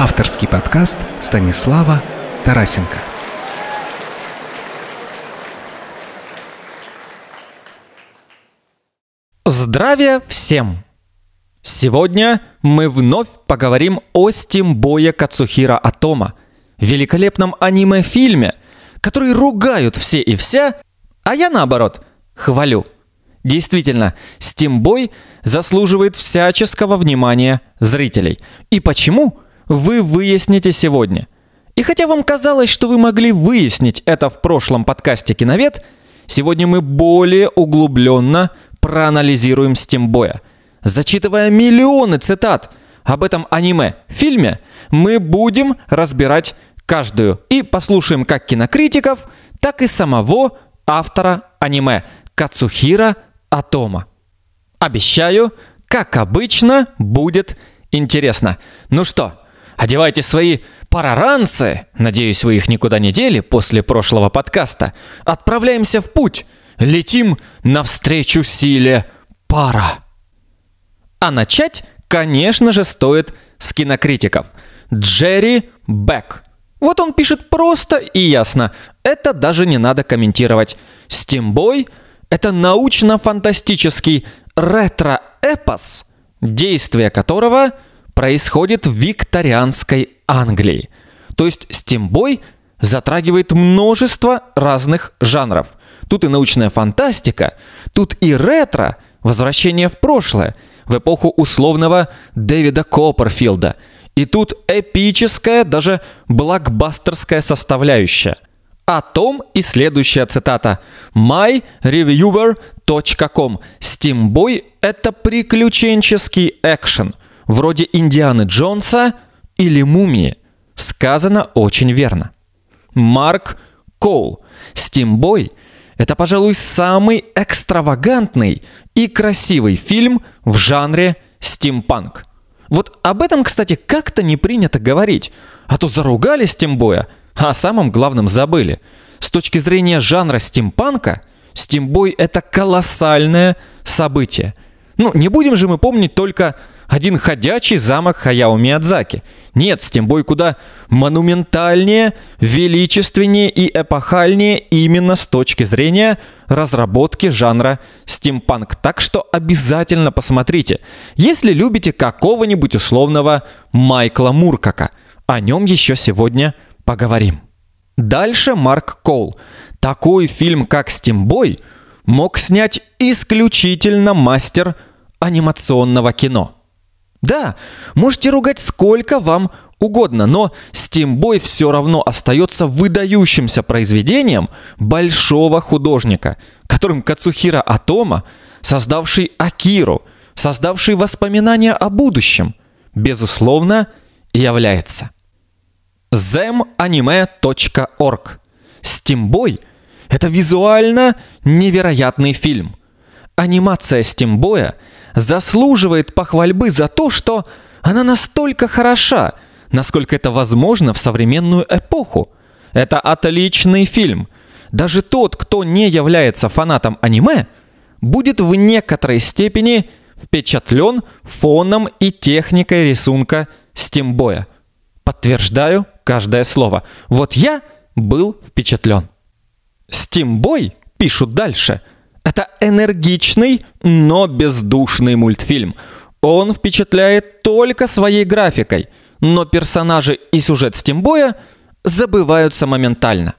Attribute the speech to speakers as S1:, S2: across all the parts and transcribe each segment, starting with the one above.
S1: Авторский подкаст Станислава Тарасенко. Здравия всем! Сегодня мы вновь поговорим о стимбое Кацухира Атома, великолепном аниме-фильме, который ругают все и вся, а я наоборот хвалю. Действительно, стимбой заслуживает всяческого внимания зрителей. И почему? вы выясните сегодня. И хотя вам казалось, что вы могли выяснить это в прошлом подкасте «Киновед», сегодня мы более углубленно проанализируем стимбоя. Зачитывая миллионы цитат об этом аниме фильме, мы будем разбирать каждую и послушаем как кинокритиков, так и самого автора аниме Кацухира Атома. Обещаю, как обычно, будет интересно. Ну что, Одевайте свои параранцы, надеюсь, вы их никуда не дели после прошлого подкаста. Отправляемся в путь. Летим навстречу силе пара. А начать, конечно же, стоит с кинокритиков. Джерри Бек. Вот он пишет просто и ясно. Это даже не надо комментировать. «Стимбой» — это научно-фантастический ретро-эпос, действие которого — происходит в викторианской Англии. То есть стимбой затрагивает множество разных жанров. Тут и научная фантастика, тут и ретро, возвращение в прошлое, в эпоху условного Дэвида Копперфилда. И тут эпическая, даже блокбастерская составляющая. О том и следующая цитата. myreviewer.com Steamboy – это приключенческий экшен – вроде Индианы Джонса или Мумии. Сказано очень верно. Марк Коул, Стимбой – это, пожалуй, самый экстравагантный и красивый фильм в жанре стимпанк. Вот об этом, кстати, как-то не принято говорить, а то заругали стимбоя, а о самом главном забыли. С точки зрения жанра стимпанка, стимбой – это колоссальное событие. Ну, не будем же мы помнить только один ходячий замок Хаяо Миядзаки. Нет, с бой куда монументальнее, величественнее и эпохальнее именно с точки зрения разработки жанра стимпанк. Так что обязательно посмотрите, если любите какого-нибудь условного Майкла Муркака. О нем еще сегодня поговорим. Дальше Марк Коул. Такой фильм, как «Стимбой», мог снять исключительно мастер анимационного кино – да, можете ругать сколько вам угодно, но стимбой все равно остается выдающимся произведением большого художника, которым Кацухира Атома, создавший Акиру, создавший воспоминания о будущем, безусловно, является. zemanime.org Стимбой – это визуально невероятный фильм. Анимация стимбоя – заслуживает похвальбы за то, что она настолько хороша, насколько это возможно в современную эпоху. Это отличный фильм. Даже тот, кто не является фанатом аниме, будет в некоторой степени впечатлен фоном и техникой рисунка стимбоя. Подтверждаю каждое слово. Вот я был впечатлен. Стимбой, пишут дальше – это энергичный, но бездушный мультфильм. Он впечатляет только своей графикой, но персонажи и сюжет стимбоя забываются моментально.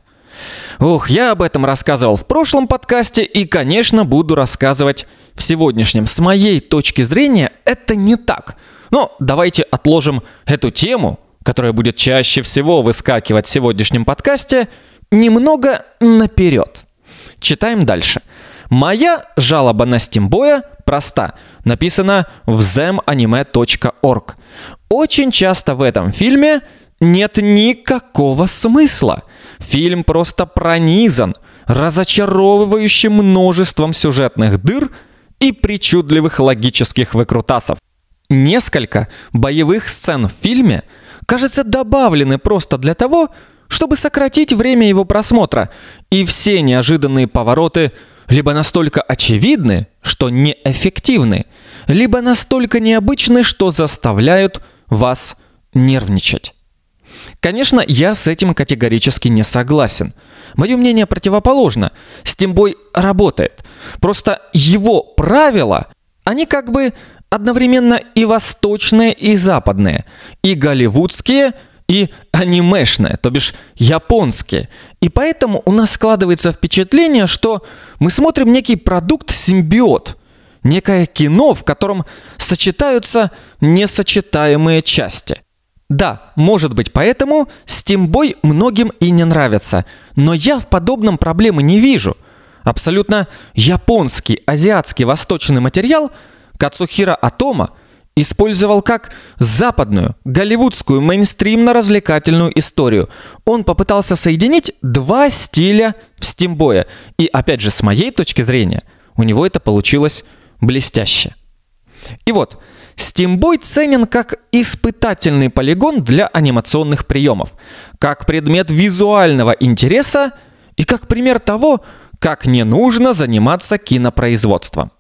S1: Ух, я об этом рассказывал в прошлом подкасте и, конечно, буду рассказывать в сегодняшнем. С моей точки зрения, это не так. Но давайте отложим эту тему, которая будет чаще всего выскакивать в сегодняшнем подкасте, немного наперед. Читаем дальше. Моя жалоба на стимбоя проста. Написана в zemanime.org. Очень часто в этом фильме нет никакого смысла. Фильм просто пронизан разочаровывающим множеством сюжетных дыр и причудливых логических выкрутасов. Несколько боевых сцен в фильме, кажется, добавлены просто для того, чтобы сократить время его просмотра, и все неожиданные повороты – либо настолько очевидны, что неэффективны, либо настолько необычны, что заставляют вас нервничать. Конечно, я с этим категорически не согласен. Мое мнение противоположно. Стимбой работает. Просто его правила, они как бы одновременно и восточные, и западные, и голливудские – и анимешное, то бишь японские. И поэтому у нас складывается впечатление, что мы смотрим некий продукт-симбиот, некое кино, в котором сочетаются несочетаемые части. Да, может быть, поэтому стимбой многим и не нравится, но я в подобном проблемы не вижу. Абсолютно японский, азиатский, восточный материал Кацухира Атома – использовал как западную, голливудскую, мейнстримно-развлекательную историю. Он попытался соединить два стиля в стимбое. И опять же, с моей точки зрения, у него это получилось блестяще. И вот, Стимбой ценен как испытательный полигон для анимационных приемов, как предмет визуального интереса и как пример того, как не нужно заниматься кинопроизводством.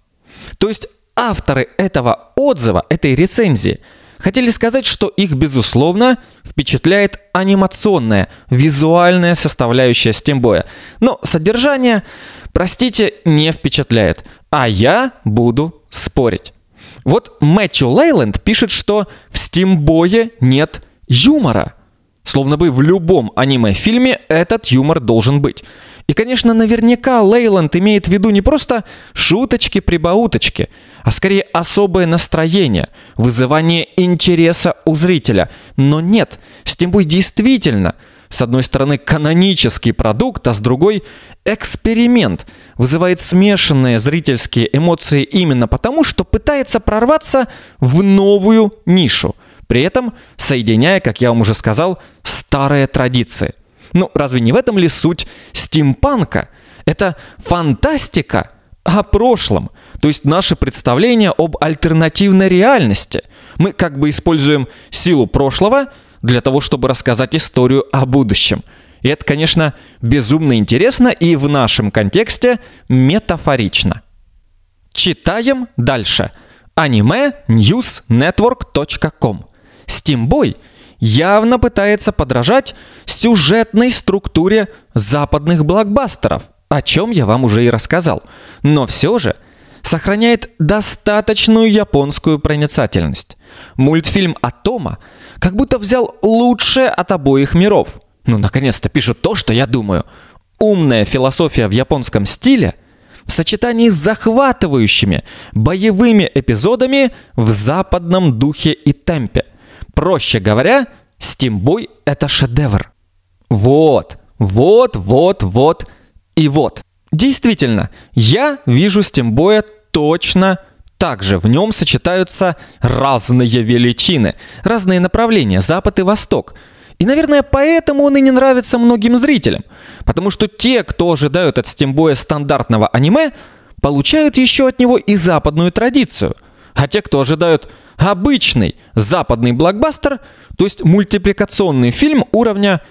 S1: То есть авторы этого отзыва, этой рецензии, хотели сказать, что их, безусловно, впечатляет анимационная, визуальная составляющая стимбоя. Но содержание, простите, не впечатляет. А я буду спорить. Вот Мэтью Лейленд пишет, что в стимбое нет юмора – Словно бы в любом аниме-фильме этот юмор должен быть. И, конечно, наверняка Лейланд имеет в виду не просто шуточки-прибауточки, а скорее особое настроение, вызывание интереса у зрителя. Но нет, Стимбуй действительно, с одной стороны, канонический продукт, а с другой – эксперимент, вызывает смешанные зрительские эмоции именно потому, что пытается прорваться в новую нишу – при этом соединяя, как я вам уже сказал, старые традиции. Ну, разве не в этом ли суть стимпанка? Это фантастика о прошлом, то есть наше представление об альтернативной реальности. Мы как бы используем силу прошлого для того, чтобы рассказать историю о будущем. И это, конечно, безумно интересно и в нашем контексте метафорично. Читаем дальше. аниме-newsnetwork.com Стимбой явно пытается подражать сюжетной структуре западных блокбастеров, о чем я вам уже и рассказал, но все же сохраняет достаточную японскую проницательность. Мультфильм Атома как будто взял лучшее от обоих миров. Ну, наконец-то пишут то, что я думаю. Умная философия в японском стиле в сочетании с захватывающими боевыми эпизодами в западном духе и темпе – Проще говоря, стимбой – это шедевр. Вот, вот, вот, вот и вот. Действительно, я вижу стимбоя точно также в нем сочетаются разные величины, разные направления, запад и восток. И, наверное, поэтому он и не нравится многим зрителям. Потому что те, кто ожидают от стимбоя стандартного аниме, получают еще от него и западную традицию. А те, кто ожидают обычный западный блокбастер, то есть мультипликационный фильм уровня,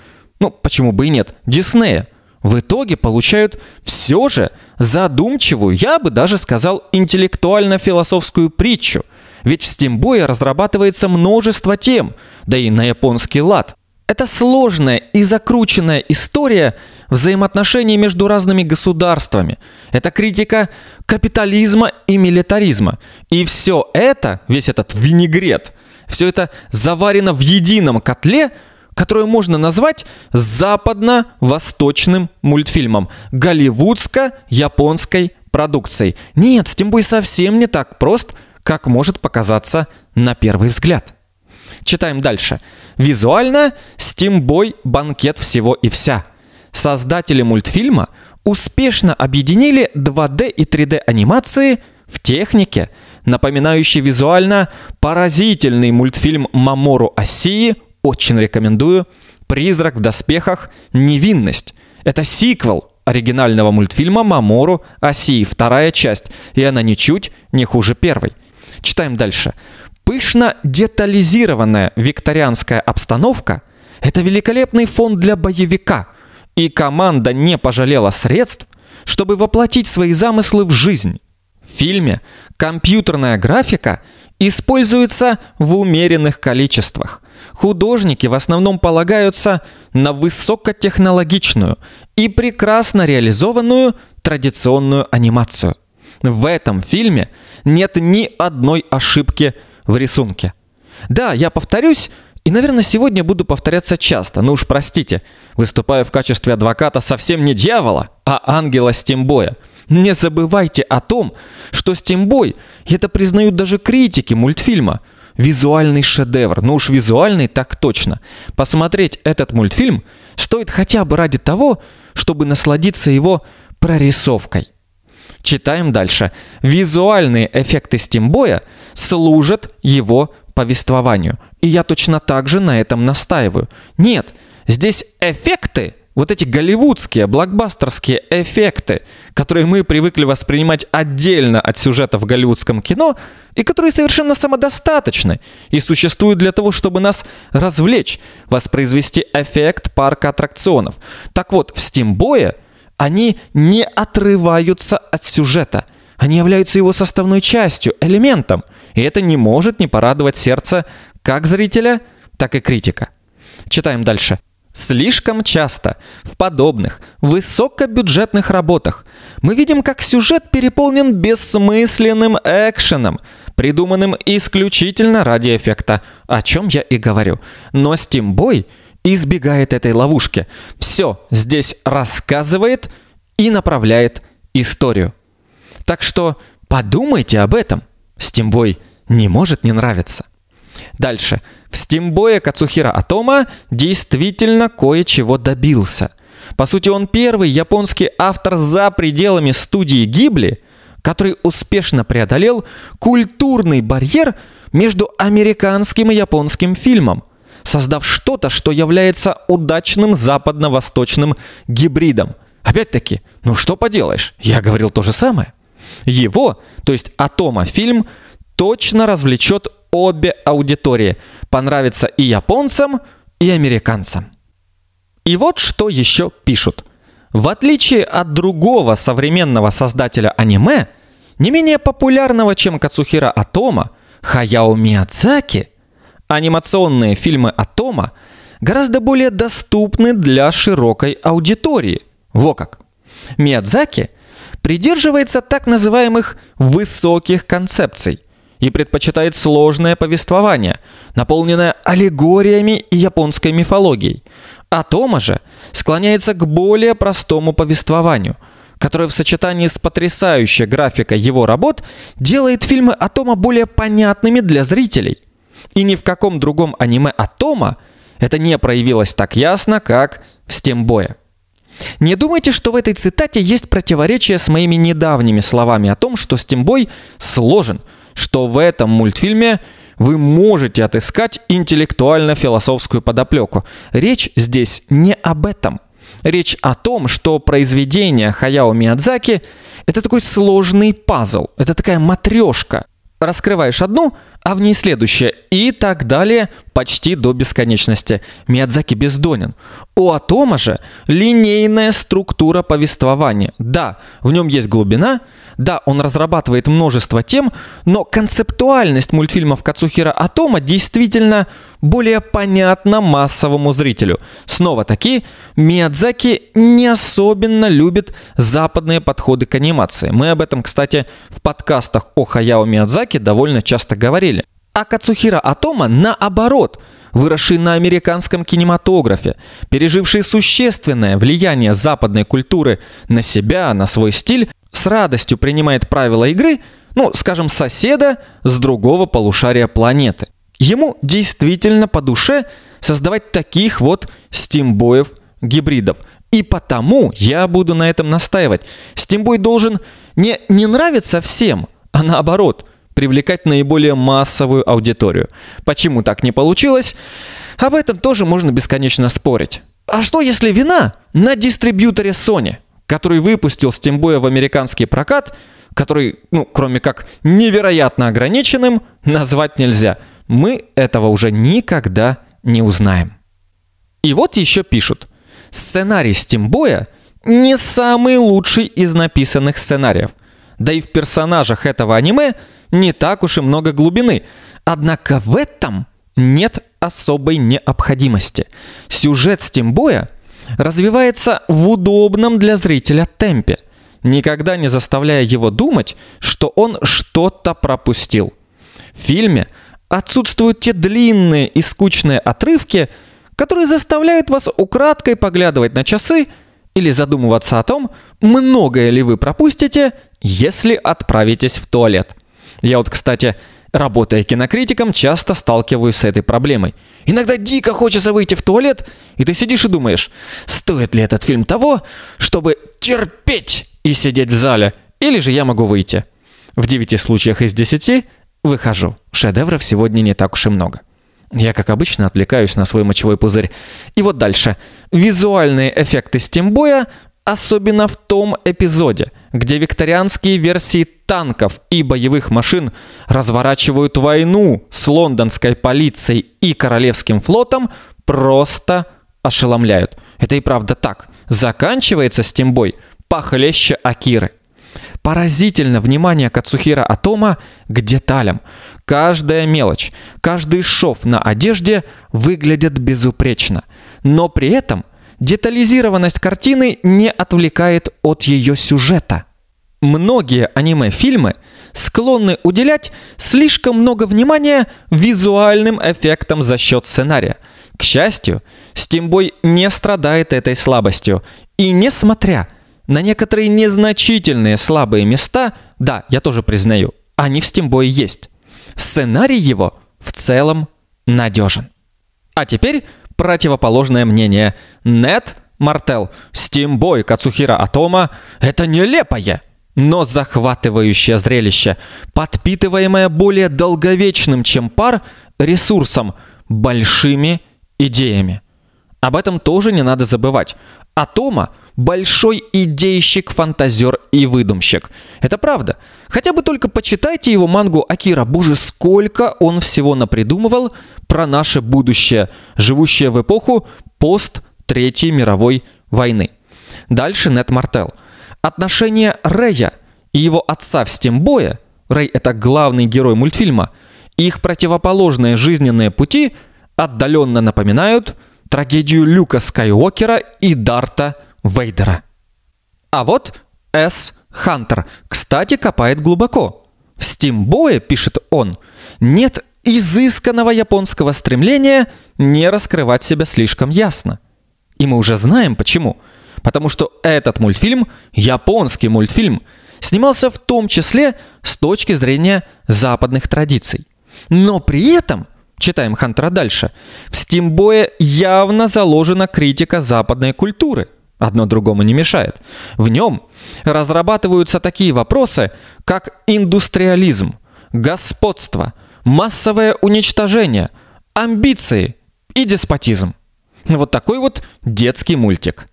S1: ну почему бы и нет, Диснея, в итоге получают все же задумчивую, я бы даже сказал, интеллектуально-философскую притчу. Ведь в стимбое разрабатывается множество тем, да и на японский лад. Это сложная и закрученная история взаимоотношений между разными государствами. Это критика капитализма и милитаризма. И все это, весь этот винегрет, все это заварено в едином котле, которое можно назвать западно-восточным мультфильмом, голливудско-японской продукцией. Нет, Стимбой совсем не так прост, как может показаться на первый взгляд. Читаем дальше. Визуально «Стимбой. Банкет всего и вся». Создатели мультфильма успешно объединили 2D и 3D анимации в технике, напоминающей визуально поразительный мультфильм Мамору Осии, очень рекомендую, «Призрак в доспехах. Невинность». Это сиквел оригинального мультфильма Мамору Осии, вторая часть, и она ничуть не хуже первой. Читаем дальше. Пышно детализированная викторианская обстановка – это великолепный фон для боевика, и команда не пожалела средств, чтобы воплотить свои замыслы в жизнь. В фильме компьютерная графика используется в умеренных количествах. Художники в основном полагаются на высокотехнологичную и прекрасно реализованную традиционную анимацию. В этом фильме нет ни одной ошибки в рисунке. Да, я повторюсь, и, наверное, сегодня буду повторяться часто, но ну уж простите, выступаю в качестве адвоката совсем не дьявола, а ангела стимбоя. Не забывайте о том, что стимбой, это признают даже критики мультфильма, визуальный шедевр. Ну уж визуальный так точно. Посмотреть этот мультфильм стоит хотя бы ради того, чтобы насладиться его прорисовкой. Читаем дальше. Визуальные эффекты стимбоя служат его повествованию. И я точно так же на этом настаиваю. Нет, здесь эффекты вот эти голливудские, блокбастерские эффекты, которые мы привыкли воспринимать отдельно от сюжета в голливудском кино, и которые совершенно самодостаточны и существуют для того, чтобы нас развлечь, воспроизвести эффект парка аттракционов. Так вот, в стимбое – они не отрываются от сюжета. Они являются его составной частью, элементом. И это не может не порадовать сердце как зрителя, так и критика. Читаем дальше. Слишком часто в подобных высокобюджетных работах мы видим, как сюжет переполнен бессмысленным экшеном, придуманным исключительно ради эффекта, о чем я и говорю. Но Steam Boy — избегает этой ловушки. Все здесь рассказывает и направляет историю. Так что подумайте об этом. Стимбой не может не нравиться. Дальше. В стимбое Кацухира Атома действительно кое-чего добился. По сути, он первый японский автор за пределами студии Гибли, который успешно преодолел культурный барьер между американским и японским фильмом – создав что-то, что является удачным западно-восточным гибридом. Опять-таки, ну что поделаешь, я говорил то же самое. Его, то есть Атома фильм, точно развлечет обе аудитории. Понравится и японцам, и американцам. И вот что еще пишут. В отличие от другого современного создателя аниме, не менее популярного, чем Кацухира Атома, Хаяо Миядзаки – Анимационные фильмы Атома гораздо более доступны для широкой аудитории. Во как. Миядзаки придерживается так называемых «высоких концепций» и предпочитает сложное повествование, наполненное аллегориями и японской мифологией. а Тома же склоняется к более простому повествованию, которое в сочетании с потрясающей графикой его работ делает фильмы Атома более понятными для зрителей. И ни в каком другом аниме Атома это не проявилось так ясно, как в стимбое. Не думайте, что в этой цитате есть противоречие с моими недавними словами о том, что стимбой сложен, что в этом мультфильме вы можете отыскать интеллектуально-философскую подоплеку. Речь здесь не об этом. Речь о том, что произведение Хаяо Миядзаки – это такой сложный пазл, это такая матрешка. Раскрываешь одну – а в ней следующее и так далее почти до бесконечности. Миядзаки бездонен. У Атома же линейная структура повествования. Да, в нем есть глубина, да, он разрабатывает множество тем, но концептуальность мультфильмов Кацухира Атома действительно более понятна массовому зрителю. Снова-таки, Миядзаки не особенно любит западные подходы к анимации. Мы об этом, кстати, в подкастах о Хаяо Миядзаки довольно часто говорили. Акацухира Атома, наоборот, выросший на американском кинематографе, переживший существенное влияние западной культуры на себя, на свой стиль, с радостью принимает правила игры, ну, скажем, соседа с другого полушария планеты. Ему действительно по душе создавать таких вот стимбоев гибридов. И потому я буду на этом настаивать. Стимбой должен не, не нравиться всем, а наоборот – привлекать наиболее массовую аудиторию. Почему так не получилось? Об этом тоже можно бесконечно спорить. А что если вина на дистрибьюторе Sony, который выпустил Steamboy в американский прокат, который, ну, кроме как невероятно ограниченным, назвать нельзя. Мы этого уже никогда не узнаем. И вот еще пишут. Сценарий Стимбоя не самый лучший из написанных сценариев. Да и в персонажах этого аниме не так уж и много глубины. Однако в этом нет особой необходимости. Сюжет стимбоя развивается в удобном для зрителя темпе, никогда не заставляя его думать, что он что-то пропустил. В фильме отсутствуют те длинные и скучные отрывки, которые заставляют вас украдкой поглядывать на часы или задумываться о том, многое ли вы пропустите, если отправитесь в туалет. Я вот, кстати, работая кинокритиком, часто сталкиваюсь с этой проблемой. Иногда дико хочется выйти в туалет, и ты сидишь и думаешь, стоит ли этот фильм того, чтобы терпеть и сидеть в зале, или же я могу выйти. В 9 случаях из 10 выхожу. Шедевров сегодня не так уж и много. Я, как обычно, отвлекаюсь на свой мочевой пузырь. И вот дальше. Визуальные эффекты стимбоя особенно в том эпизоде, где викторианские версии танков и боевых машин разворачивают войну с лондонской полицией и королевским флотом, просто ошеломляют. Это и правда так. Заканчивается с тем бой похлеще Акиры. Поразительно внимание Кацухира Атома к деталям. Каждая мелочь, каждый шов на одежде выглядят безупречно. Но при этом – Детализированность картины не отвлекает от ее сюжета. Многие аниме-фильмы склонны уделять слишком много внимания визуальным эффектам за счет сценария. К счастью, Стимбой не страдает этой слабостью. И несмотря на некоторые незначительные слабые места, да, я тоже признаю, они в Steamboy есть, сценарий его в целом надежен. А теперь противоположное мнение. Нет, Мартел, стимбой Кацухира Атома – это нелепое, но захватывающее зрелище, подпитываемое более долговечным, чем пар, ресурсом, большими идеями. Об этом тоже не надо забывать. Атома – большой идейщик, фантазер и выдумщик. Это правда. Хотя бы только почитайте его мангу Акира. Боже, сколько он всего напридумывал про наше будущее, живущее в эпоху пост Третьей мировой войны. Дальше Нет Мартел. Отношения Рэя и его отца в стимбое, Рэй это главный герой мультфильма, и их противоположные жизненные пути отдаленно напоминают трагедию Люка Скайуокера и Дарта Вейдера. А вот С. Хантер, кстати, копает глубоко. В Стимбое, пишет он, нет изысканного японского стремления не раскрывать себя слишком ясно. И мы уже знаем почему. Потому что этот мультфильм, японский мультфильм, снимался в том числе с точки зрения западных традиций. Но при этом, читаем Хантера дальше, в Стимбое явно заложена критика западной культуры – Одно другому не мешает. В нем разрабатываются такие вопросы, как индустриализм, господство, массовое уничтожение, амбиции и деспотизм. Ну, вот такой вот детский мультик.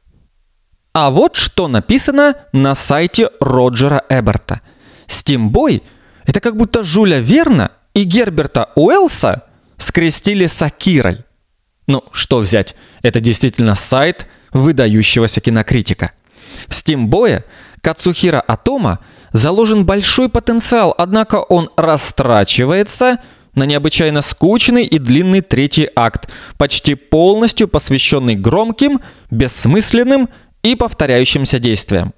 S1: А вот что написано на сайте Роджера Эберта. Стимбой – это как будто Жуля Верна и Герберта Уэллса скрестили с Акирой. Ну, что взять, это действительно сайт – выдающегося кинокритика. В стимбое Кацухира Атома заложен большой потенциал, однако он растрачивается на необычайно скучный и длинный третий акт, почти полностью посвященный громким, бессмысленным и повторяющимся действиям.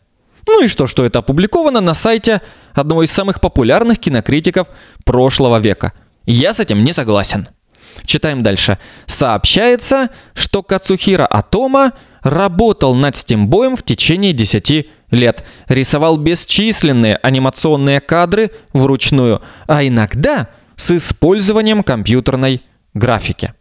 S1: Ну и что, что это опубликовано на сайте одного из самых популярных кинокритиков прошлого века. Я с этим не согласен. Читаем дальше. Сообщается, что Кацухира Атома работал над стимбоем в течение 10 лет. Рисовал бесчисленные анимационные кадры вручную, а иногда с использованием компьютерной графики.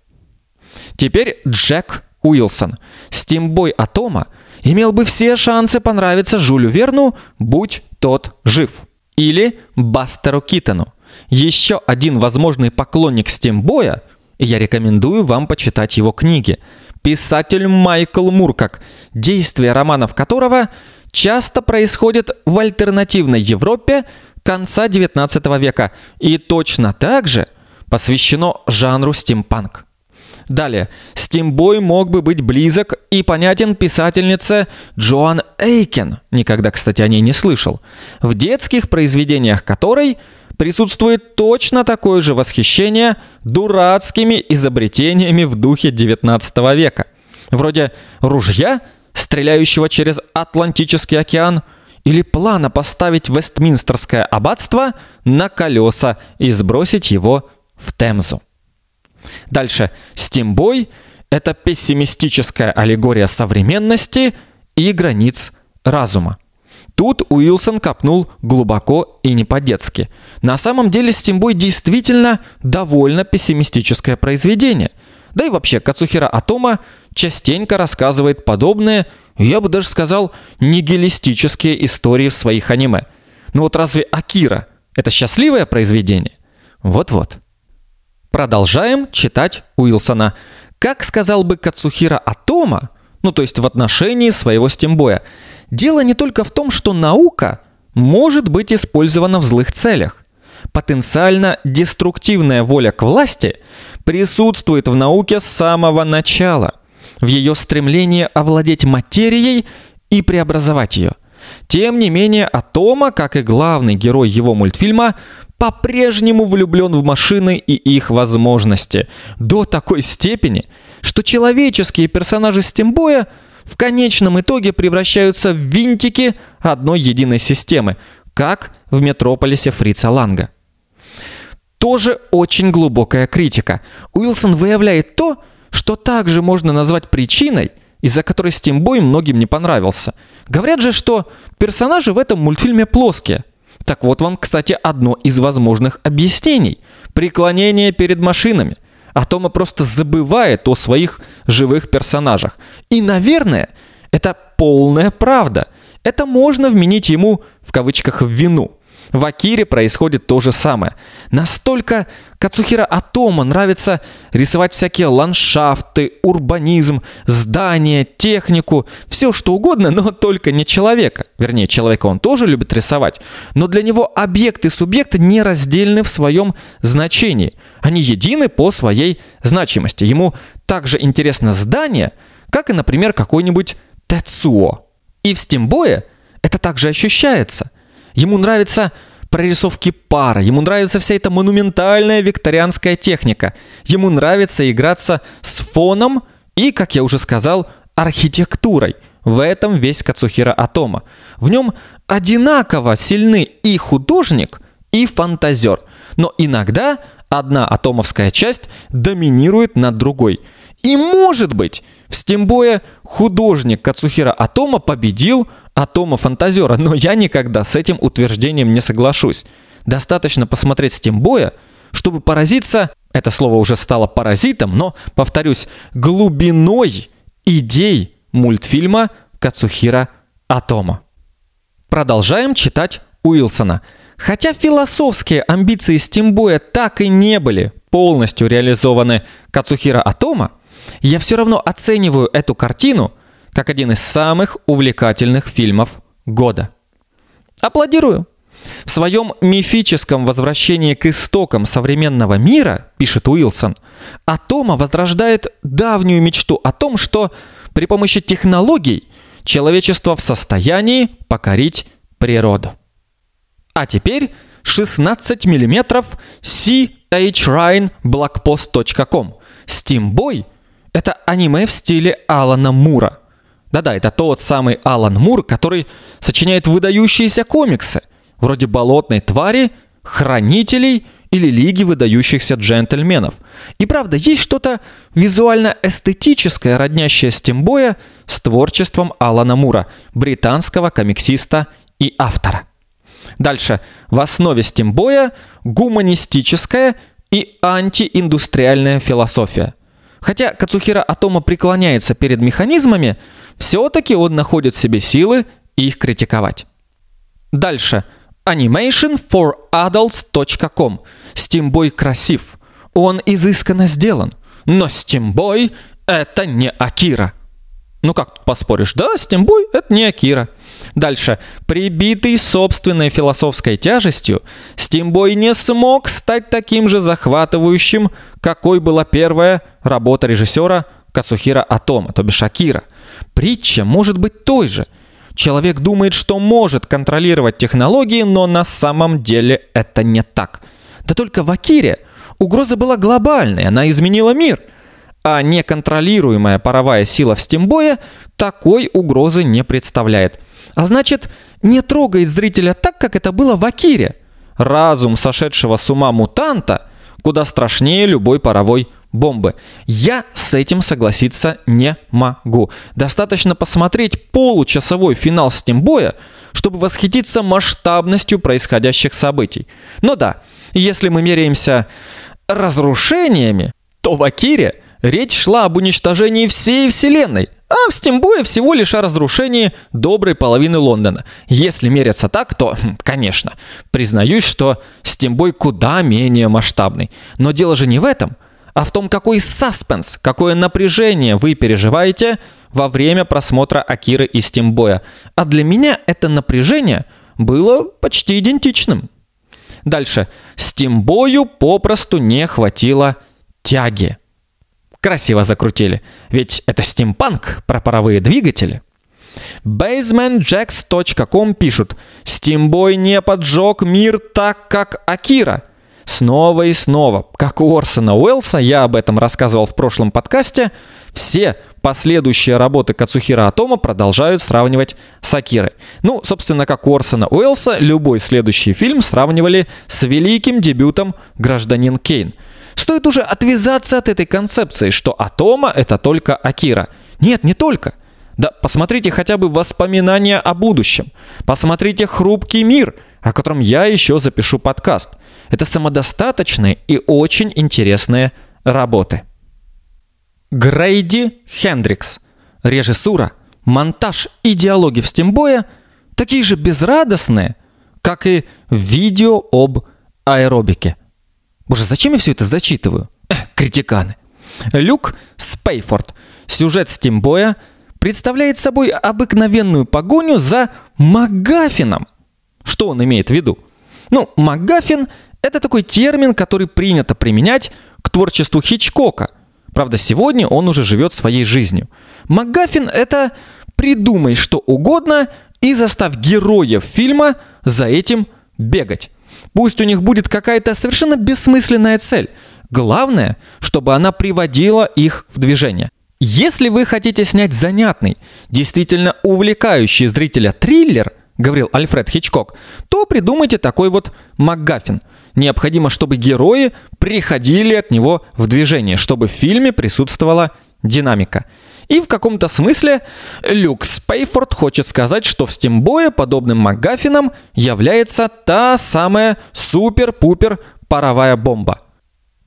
S1: Теперь Джек Уилсон. Стимбой Атома имел бы все шансы понравиться Жюлю Верну, будь тот жив. Или Бастеру Китону. Еще один возможный поклонник стимбоя – и я рекомендую вам почитать его книги. Писатель Майкл Муркак, действие романов которого часто происходит в альтернативной Европе конца 19 века и точно так же посвящено жанру стимпанк. Далее, стимбой мог бы быть близок и понятен писательнице Джоан Эйкен, никогда, кстати, о ней не слышал, в детских произведениях которой – присутствует точно такое же восхищение дурацкими изобретениями в духе 19 века. Вроде ружья, стреляющего через Атлантический океан, или плана поставить Вестминстерское аббатство на колеса и сбросить его в Темзу. Дальше. Стимбой – это пессимистическая аллегория современности и границ разума. Тут Уилсон копнул глубоко и не по-детски. На самом деле «Стимбой» действительно довольно пессимистическое произведение. Да и вообще, Кацухира Атома частенько рассказывает подобные, я бы даже сказал, нигилистические истории в своих аниме. Но вот разве Акира – это счастливое произведение? Вот-вот. Продолжаем читать Уилсона. Как сказал бы Кацухира Атома, ну то есть в отношении своего стимбоя – Дело не только в том, что наука может быть использована в злых целях. Потенциально деструктивная воля к власти присутствует в науке с самого начала, в ее стремлении овладеть материей и преобразовать ее. Тем не менее, Атома, как и главный герой его мультфильма, по-прежнему влюблен в машины и их возможности. До такой степени, что человеческие персонажи Стимбоя – в конечном итоге превращаются в винтики одной единой системы, как в метрополисе Фрица Ланга. Тоже очень глубокая критика. Уилсон выявляет то, что также можно назвать причиной, из-за которой Стимбой многим не понравился. Говорят же, что персонажи в этом мультфильме плоские. Так вот вам, кстати, одно из возможных объяснений. Преклонение перед машинами – а Атома просто забывает о своих живых персонажах. И, наверное, это полная правда. Это можно вменить ему в кавычках в вину. В Акире происходит то же самое. Настолько Кацухира Атома нравится рисовать всякие ландшафты, урбанизм, здания, технику, все что угодно, но только не человека. Вернее, человека он тоже любит рисовать, но для него объект и субъект не раздельны в своем значении. Они едины по своей значимости. Ему также интересно здание, как и, например, какой-нибудь Тецуо. И в стимбое это также ощущается. Ему нравятся прорисовки пара, ему нравится вся эта монументальная викторианская техника. Ему нравится играться с фоном и, как я уже сказал, архитектурой. В этом весь Кацухира Атома. В нем одинаково сильны и художник, и фантазер. Но иногда одна атомовская часть доминирует над другой – и может быть, в стимбое художник Кацухира Атома победил Атома Фантазера, но я никогда с этим утверждением не соглашусь. Достаточно посмотреть стимбоя, чтобы поразиться, это слово уже стало паразитом, но, повторюсь, глубиной идей мультфильма Кацухира Атома. Продолжаем читать Уилсона. Хотя философские амбиции Стимбоя так и не были полностью реализованы Кацухира Атома, я все равно оцениваю эту картину как один из самых увлекательных фильмов года. Аплодирую. В своем мифическом возвращении к истокам современного мира, пишет Уилсон, Атома возрождает давнюю мечту о том, что при помощи технологий человечество в состоянии покорить природу. А теперь 16 мм CH Rhine blackpost.com. Steamboy это аниме в стиле Алана Мура. Да-да, это тот самый Алан Мур, который сочиняет выдающиеся комиксы, вроде «Болотной твари», «Хранителей» или «Лиги выдающихся джентльменов». И правда, есть что-то визуально-эстетическое, роднящее стимбоя с творчеством Алана Мура, британского комиксиста и автора. Дальше. В основе стимбоя гуманистическая и антииндустриальная философия. Хотя Кацухира Атома преклоняется перед механизмами, все-таки он находит в себе силы их критиковать. Дальше. animationforadults.com Steamboy красив. Он изысканно сделан. Но Steamboy — это не Акира. Ну как тут поспоришь? Да, Стимбуй — это не Акира. Дальше. Прибитый собственной философской тяжестью, Стимбой не смог стать таким же захватывающим, какой была первая работа режиссера Кацухира Атома, то бишь Акира. Притча может быть той же. Человек думает, что может контролировать технологии, но на самом деле это не так. Да только в Акире угроза была глобальной, она изменила мир — а неконтролируемая паровая сила в стимбое такой угрозы не представляет. А значит, не трогает зрителя так, как это было в Акире. Разум сошедшего с ума мутанта куда страшнее любой паровой бомбы. Я с этим согласиться не могу. Достаточно посмотреть получасовой финал стимбоя, чтобы восхититься масштабностью происходящих событий. Но да, если мы меряемся разрушениями, то в Акире – Речь шла об уничтожении всей Вселенной, а в стимбое всего лишь о разрушении доброй половины Лондона. Если меряться так, то, хм, конечно, признаюсь, что стимбой куда менее масштабный. Но дело же не в этом, а в том, какой саспенс, какое напряжение вы переживаете во время просмотра Акиры и стимбоя. А для меня это напряжение было почти идентичным. Дальше. Стимбою попросту не хватило тяги красиво закрутили. Ведь это стимпанк про паровые двигатели. BasementJacks.com пишут «Стимбой не поджег мир так, как Акира». Снова и снова, как у Орсона Уэллса, я об этом рассказывал в прошлом подкасте, все последующие работы Кацухира Атома продолжают сравнивать с Акирой. Ну, собственно, как у Орсона Уэллса, любой следующий фильм сравнивали с великим дебютом «Гражданин Кейн». Стоит уже отвязаться от этой концепции, что атома – это только Акира. Нет, не только. Да посмотрите хотя бы воспоминания о будущем. Посмотрите «Хрупкий мир», о котором я еще запишу подкаст. Это самодостаточные и очень интересные работы. Грейди Хендрикс. Режиссура, монтаж и диалоги в стимбое такие же безрадостные, как и видео об аэробике – Боже, зачем я все это зачитываю? Эх, критиканы. Люк Спейфорд. Сюжет стимбоя представляет собой обыкновенную погоню за Магафином. Что он имеет в виду? Ну, Магафин – это такой термин, который принято применять к творчеству Хичкока. Правда, сегодня он уже живет своей жизнью. Магафин – это придумай что угодно и заставь героев фильма за этим бегать. Пусть у них будет какая-то совершенно бессмысленная цель. Главное, чтобы она приводила их в движение. Если вы хотите снять занятный, действительно увлекающий зрителя триллер, говорил Альфред Хичкок, то придумайте такой вот МакГаффин. Необходимо, чтобы герои приходили от него в движение, чтобы в фильме присутствовала динамика. И в каком-то смысле Люк Пейфорд хочет сказать, что в стимбое подобным МакГаффинам является та самая супер-пупер паровая бомба.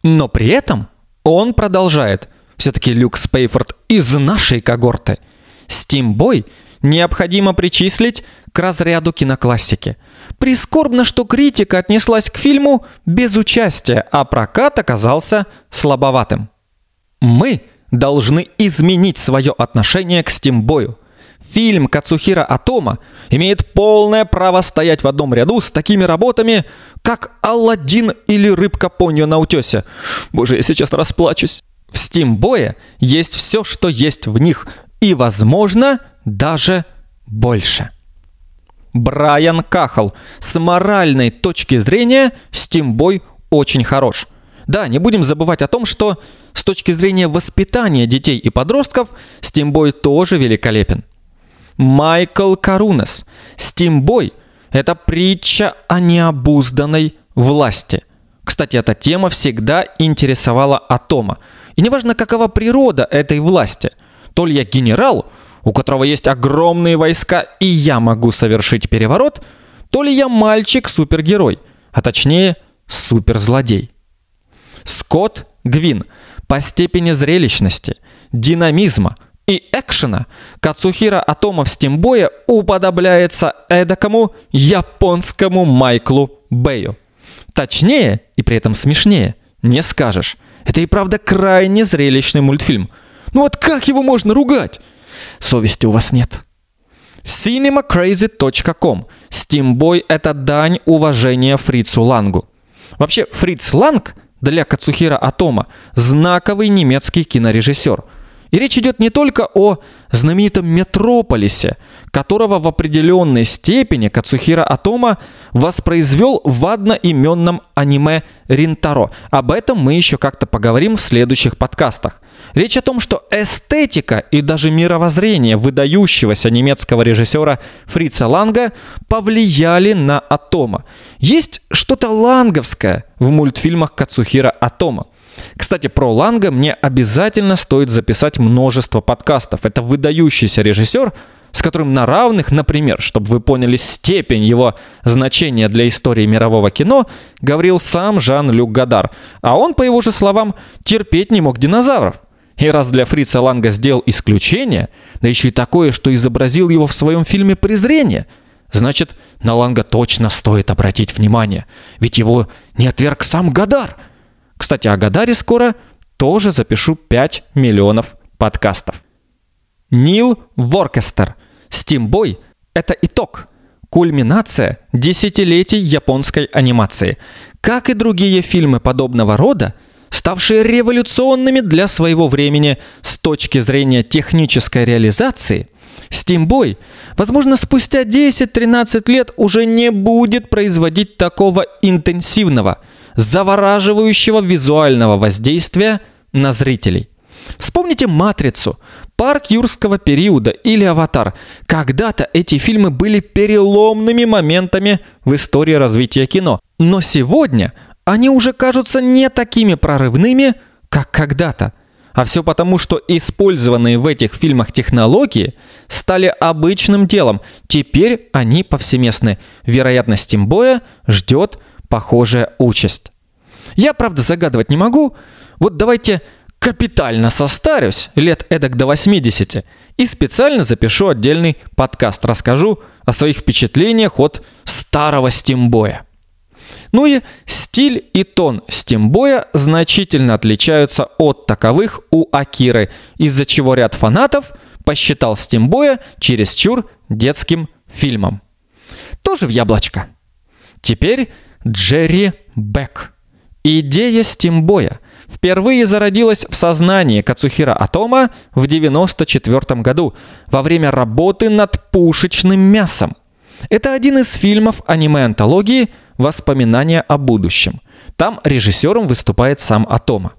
S1: Но при этом он продолжает. Все-таки Люк Пейфорд из нашей когорты. Стимбой необходимо причислить к разряду киноклассики. Прискорбно, что критика отнеслась к фильму без участия, а прокат оказался слабоватым. Мы должны изменить свое отношение к стимбою. Фильм Кацухира Атома имеет полное право стоять в одном ряду с такими работами, как «Алладин» или «Рыбка поньо на утесе». Боже, я сейчас расплачусь. В стимбое есть все, что есть в них, и, возможно, даже больше. Брайан Кахал. С моральной точки зрения стимбой очень хорош – да, не будем забывать о том, что с точки зрения воспитания детей и подростков Стимбой тоже великолепен. Майкл Карунес. Стимбой – это притча о необузданной власти. Кстати, эта тема всегда интересовала Атома. И неважно, какова природа этой власти. То ли я генерал, у которого есть огромные войска, и я могу совершить переворот, то ли я мальчик-супергерой, а точнее суперзлодей. Скотт Гвин по степени зрелищности, динамизма и экшена Кацухира Атомов Стимбоя уподобляется эдакому японскому Майклу Бэю. Точнее и при этом смешнее не скажешь. Это и правда крайне зрелищный мультфильм. Ну вот как его можно ругать? Совести у вас нет. cinemacrazy.com Steamboy – это дань уважения Фрицу Лангу. Вообще, Фриц Ланг – для Кацухира Атома, знаковый немецкий кинорежиссер. И речь идет не только о знаменитом Метрополисе, которого в определенной степени Кацухира Атома воспроизвел в одноименном аниме Ринтаро. Об этом мы еще как-то поговорим в следующих подкастах. Речь о том, что эстетика и даже мировоззрение выдающегося немецкого режиссера Фрица Ланга повлияли на Атома. Есть что-то ланговское в мультфильмах Кацухира Атома. Кстати, про Ланга мне обязательно стоит записать множество подкастов. Это выдающийся режиссер, с которым на равных, например, чтобы вы поняли степень его значения для истории мирового кино, говорил сам Жан-Люк Гадар. А он, по его же словам, терпеть не мог динозавров. И раз для фрица Ланга сделал исключение, да еще и такое, что изобразил его в своем фильме «Презрение», значит, на Ланга точно стоит обратить внимание, ведь его не отверг сам Гадар. Кстати, о Гадаре скоро тоже запишу 5 миллионов подкастов. Нил Воркестер. Стимбой – это итог, кульминация десятилетий японской анимации. Как и другие фильмы подобного рода – ставшие революционными для своего времени с точки зрения технической реализации, Steam Boy, возможно, спустя 10-13 лет уже не будет производить такого интенсивного, завораживающего визуального воздействия на зрителей. Вспомните «Матрицу», «Парк юрского периода» или «Аватар». Когда-то эти фильмы были переломными моментами в истории развития кино. Но сегодня – они уже кажутся не такими прорывными, как когда-то. А все потому, что использованные в этих фильмах технологии стали обычным делом. Теперь они повсеместны. Вероятность имбоя ждет похожая участь. Я, правда, загадывать не могу. Вот давайте капитально состарюсь, лет эдак до 80, и специально запишу отдельный подкаст, расскажу о своих впечатлениях от старого стимбоя. Ну и стиль и тон стимбоя значительно отличаются от таковых у Акиры, из-за чего ряд фанатов посчитал стимбоя чересчур детским фильмом. Тоже в яблочко. Теперь Джерри Бек. Идея стимбоя впервые зародилась в сознании Кацухира Атома в 1994 году во время работы над пушечным мясом. Это один из фильмов аниме-антологии «Воспоминания о будущем». Там режиссером выступает сам Атома.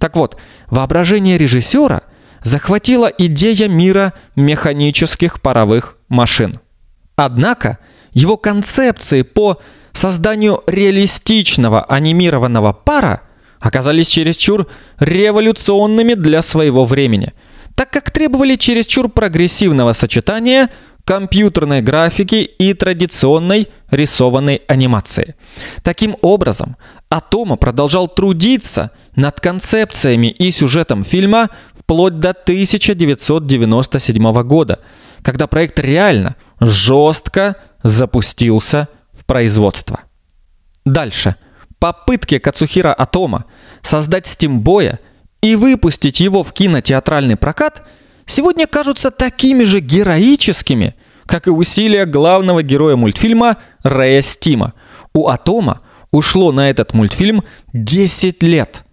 S1: Так вот, воображение режиссера захватила идея мира механических паровых машин. Однако его концепции по созданию реалистичного анимированного пара оказались чересчур революционными для своего времени, так как требовали чересчур прогрессивного сочетания компьютерной графики и традиционной рисованной анимации. Таким образом, Атома продолжал трудиться над концепциями и сюжетом фильма вплоть до 1997 года, когда проект реально жестко запустился в производство. Дальше. Попытки Кацухира Атома создать стимбоя и выпустить его в кинотеатральный прокат – сегодня кажутся такими же героическими, как и усилия главного героя мультфильма Рэя Стима. У Атома ушло на этот мультфильм 10 лет.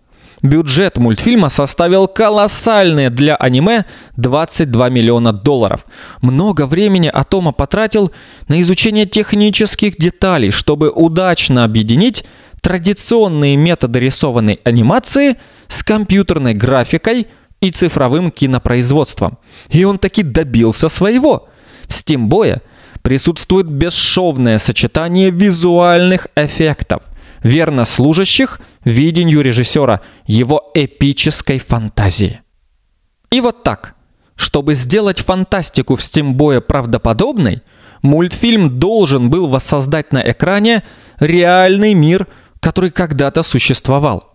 S1: Бюджет мультфильма составил колоссальные для аниме 22 миллиона долларов. Много времени Атома потратил на изучение технических деталей, чтобы удачно объединить традиционные методы рисованной анимации с компьютерной графикой – и цифровым кинопроизводством. И он таки добился своего. В стимбое присутствует бесшовное сочетание визуальных эффектов, верно служащих видению режиссера, его эпической фантазии. И вот так, чтобы сделать фантастику в стимбое правдоподобной, мультфильм должен был воссоздать на экране реальный мир, который когда-то существовал.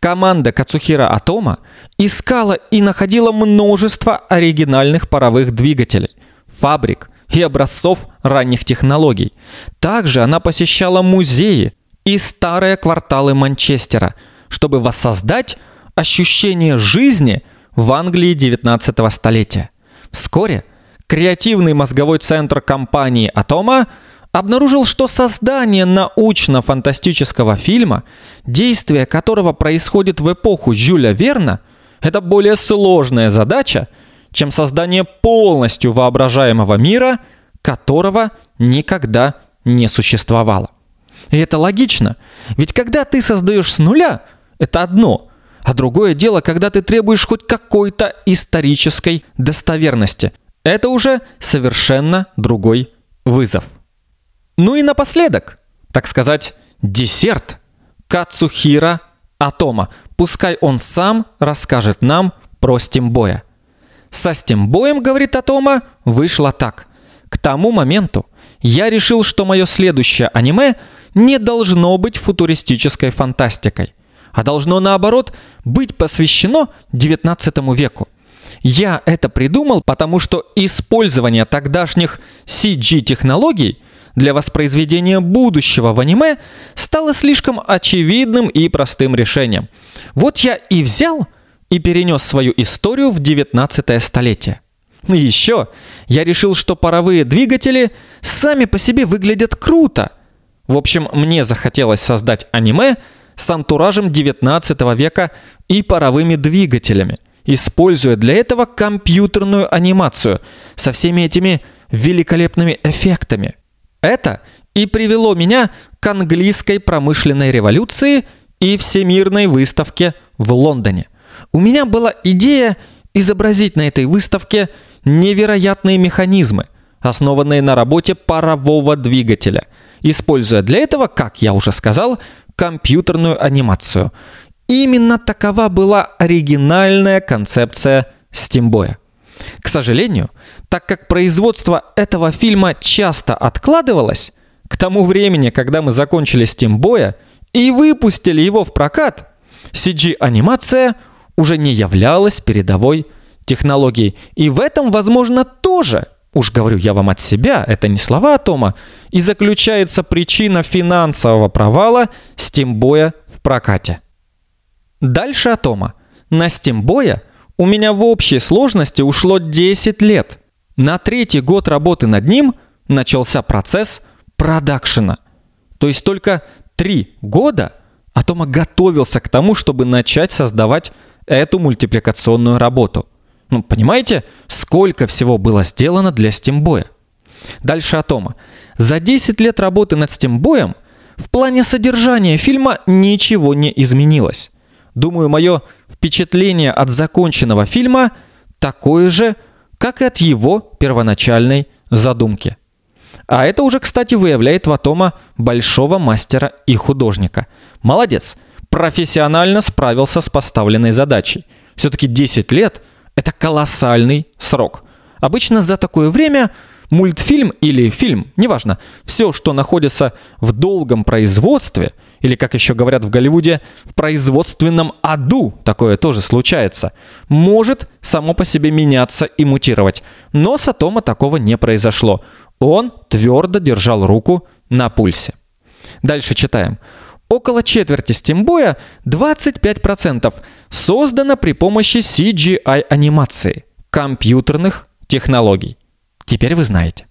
S1: Команда Кацухира Атома искала и находила множество оригинальных паровых двигателей, фабрик и образцов ранних технологий. Также она посещала музеи и старые кварталы Манчестера, чтобы воссоздать ощущение жизни в Англии 19 столетия. Вскоре креативный мозговой центр компании «Атома» обнаружил, что создание научно-фантастического фильма, действие которого происходит в эпоху Жюля Верна, это более сложная задача, чем создание полностью воображаемого мира, которого никогда не существовало. И это логично, ведь когда ты создаешь с нуля, это одно, а другое дело, когда ты требуешь хоть какой-то исторической достоверности. Это уже совершенно другой вызов. Ну и напоследок, так сказать, десерт Кацухира Атома. Пускай он сам расскажет нам про стимбоя. Со стимбоем, говорит Атома, вышло так. К тому моменту я решил, что мое следующее аниме не должно быть футуристической фантастикой, а должно наоборот быть посвящено 19 веку. Я это придумал, потому что использование тогдашних CG-технологий – для воспроизведения будущего в аниме стало слишком очевидным и простым решением. Вот я и взял и перенес свою историю в 19 столетие. Ну и еще я решил, что паровые двигатели сами по себе выглядят круто. В общем, мне захотелось создать аниме с антуражем 19 века и паровыми двигателями, используя для этого компьютерную анимацию со всеми этими великолепными эффектами. Это и привело меня к английской промышленной революции и всемирной выставке в Лондоне. У меня была идея изобразить на этой выставке невероятные механизмы, основанные на работе парового двигателя, используя для этого, как я уже сказал, компьютерную анимацию. Именно такова была оригинальная концепция стимбоя. К сожалению, так как производство этого фильма часто откладывалось, к тому времени, когда мы закончили Steam Boy и выпустили его в прокат, CG-анимация уже не являлась передовой технологией. И в этом, возможно, тоже, уж говорю я вам от себя, это не слова Тома, и заключается причина финансового провала Steam Boy в прокате. Дальше Атома На Steam Boy у меня в общей сложности ушло 10 лет. На третий год работы над ним начался процесс продакшена. То есть только 3 года Атома готовился к тому, чтобы начать создавать эту мультипликационную работу. Ну, понимаете, сколько всего было сделано для стимбоя? Дальше Атома. За 10 лет работы над стимбоем в плане содержания фильма ничего не изменилось. Думаю, мое впечатление от законченного фильма такое же, как и от его первоначальной задумки. А это уже, кстати, выявляет Ватома большого мастера и художника. Молодец, профессионально справился с поставленной задачей. Все-таки 10 лет – это колоссальный срок. Обычно за такое время мультфильм или фильм, неважно, все, что находится в долгом производстве – или, как еще говорят в Голливуде, в производственном аду, такое тоже случается, может само по себе меняться и мутировать. Но с Атома такого не произошло. Он твердо держал руку на пульсе. Дальше читаем. Около четверти стимбоя, 25%, создано при помощи CGI-анимации, компьютерных технологий. Теперь вы знаете.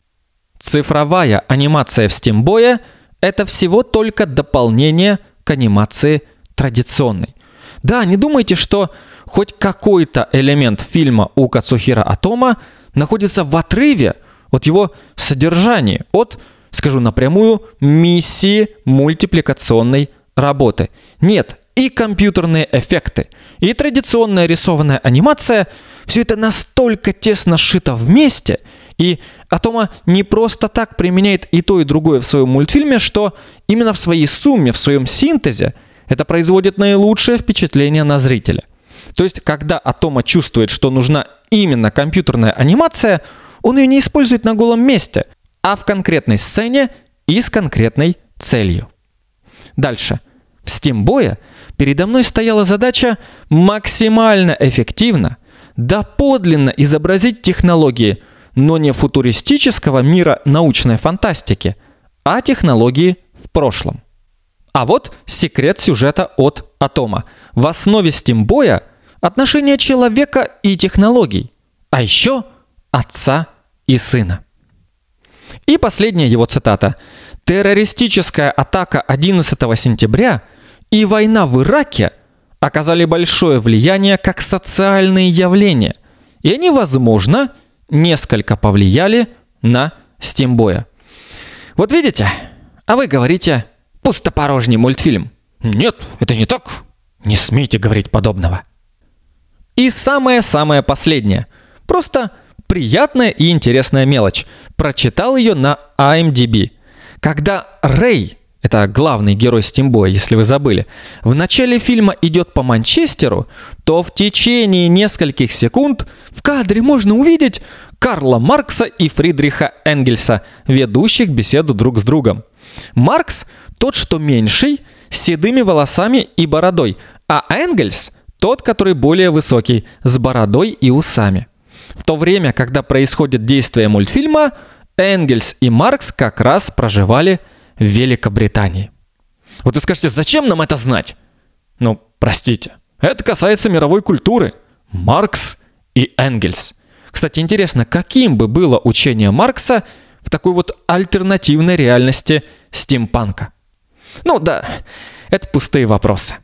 S1: Цифровая анимация в стимбое – это всего только дополнение к анимации традиционной. Да, не думайте, что хоть какой-то элемент фильма у Кацухира Атома находится в отрыве от его содержания, от, скажу напрямую, миссии мультипликационной работы. Нет, и компьютерные эффекты, и традиционная рисованная анимация – все это настолько тесно сшито вместе, и Атома не просто так применяет и то, и другое в своем мультфильме, что именно в своей сумме, в своем синтезе это производит наилучшее впечатление на зрителя. То есть, когда Атома чувствует, что нужна именно компьютерная анимация, он ее не использует на голом месте, а в конкретной сцене и с конкретной целью. Дальше. В стимбое передо мной стояла задача максимально эффективно, доподлинно изобразить технологии, но не футуристического мира научной фантастики, а технологии в прошлом. А вот секрет сюжета от Атома. В основе стимбоя отношения человека и технологий, а еще отца и сына. И последняя его цитата. Террористическая атака 11 сентября – и война в Ираке оказали большое влияние как социальные явления, и они, возможно, несколько повлияли на стимбоя. Вот видите, а вы говорите «пустопорожний мультфильм». Нет, это не так. Не смейте говорить подобного. И самое-самое последнее. Просто приятная и интересная мелочь. Прочитал ее на IMDb. Когда Рэй это главный герой Стимбоя, если вы забыли, в начале фильма идет по Манчестеру, то в течение нескольких секунд в кадре можно увидеть Карла Маркса и Фридриха Энгельса, ведущих беседу друг с другом. Маркс – тот, что меньший, с седыми волосами и бородой, а Энгельс – тот, который более высокий, с бородой и усами. В то время, когда происходит действие мультфильма, Энгельс и Маркс как раз проживали Великобритании. Вот вы скажете, зачем нам это знать? Ну, простите, это касается мировой культуры. Маркс и Энгельс. Кстати, интересно, каким бы было учение Маркса в такой вот альтернативной реальности стимпанка? Ну да, это пустые вопросы.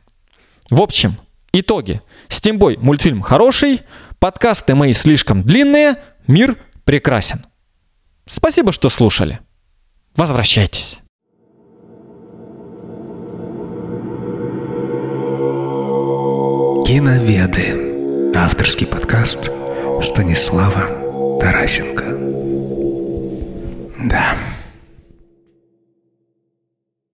S1: В общем, итоги. Стимбой мультфильм хороший, подкасты мои слишком длинные, мир прекрасен. Спасибо, что слушали. Возвращайтесь. Киноведы. Авторский подкаст Станислава Тарасенко. Да.